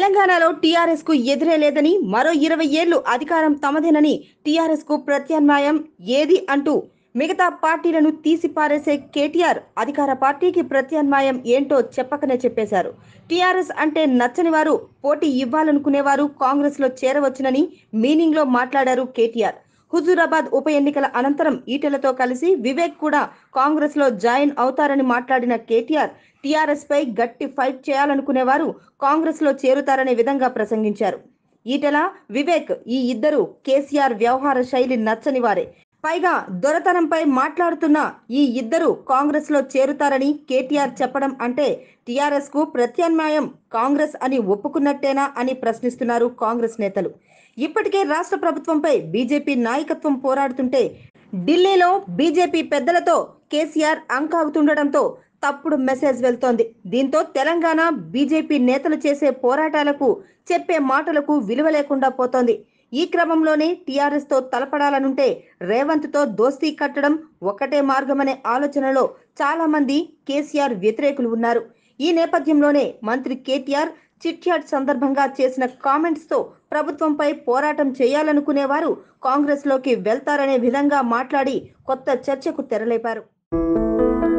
తెలంగాణలో టీఆర్ఎస్ కు ఎదురే లేదని మరో ఇరవై ఏళ్లు అధికారం తమదేనని టీఆర్ఎస్ కు ప్రత్యామ్నాయం ఏది అంటూ మిగతా పార్టీలను తీసిపారేసే కేటీఆర్ అధికార పార్టీకి ప్రత్యామ్నాయం ఏంటో చెప్పకనే చెప్పేశారు టీఆర్ఎస్ అంటే నచ్చని వారు పోటీ ఇవ్వాలనుకునేవారు కాంగ్రెస్లో చేరవచ్చునని మీనింగ్లో మాట్లాడారు కేటీఆర్ హుజూరాబాద్ ఉప ఎన్నికల అనంతరం ఈటెలతో కలిసి వివేక్ కూడా కాంగ్రెస్ లో జాయిన్ అవుతారని మాట్లాడిన కేటీఆర్ టీఆర్ఎస్ పై గట్టి ఫైట్ చేయాలనుకునేవారు కాంగ్రెస్ లో చేరుతారనే విధంగా ప్రసంగించారు ఈటెల వివేక్ ఈ ఇద్దరు కేసీఆర్ వ్యవహార శైలి నచ్చని వారే పైగా దొరతనంపై మాట్లాడుతున్న ఈ ఇద్దరు కాంగ్రెస్లో చేరుతారని కేటీఆర్ చెప్పడం అంటే టీఆర్ఎస్కు ప్రత్యామ్నాయం కాంగ్రెస్ అని ఒప్పుకున్నట్టేనా అని ప్రశ్నిస్తున్నారు కాంగ్రెస్ నేతలు ఇప్పటికే రాష్ట్ర ప్రభుత్వంపై బీజేపీ నాయకత్వం పోరాడుతుంటే ఢిల్లీలో బీజేపీ పెద్దలతో కేసీఆర్ అంకాగుతుండటంతో తప్పుడు మెసేజ్ వెళ్తోంది దీంతో తెలంగాణ బీజేపీ నేతలు చేసే పోరాటాలకు చెప్పే మాటలకు విలువ లేకుండా పోతోంది ఈ క్రమంలోనే టీఆర్ఎస్తో తలపడాలనుంటే రేవంత్తో దోస్తీ కట్టడం ఒక్కటే మార్గమనే ఆలోచనలో చాలామంది కేసీఆర్ వ్యతిరేకులు ఉన్నారు ఈ నేపథ్యంలోనే మంత్రి కేటీఆర్ చిట్యాట్ సందర్భంగా చేసిన కామెంట్స్తో ప్రభుత్వంపై పోరాటం చేయాలనుకునేవారు కాంగ్రెస్లోకి వెళ్తారనే విధంగా మాట్లాడి కొత్త చర్చకు తెరలేపారు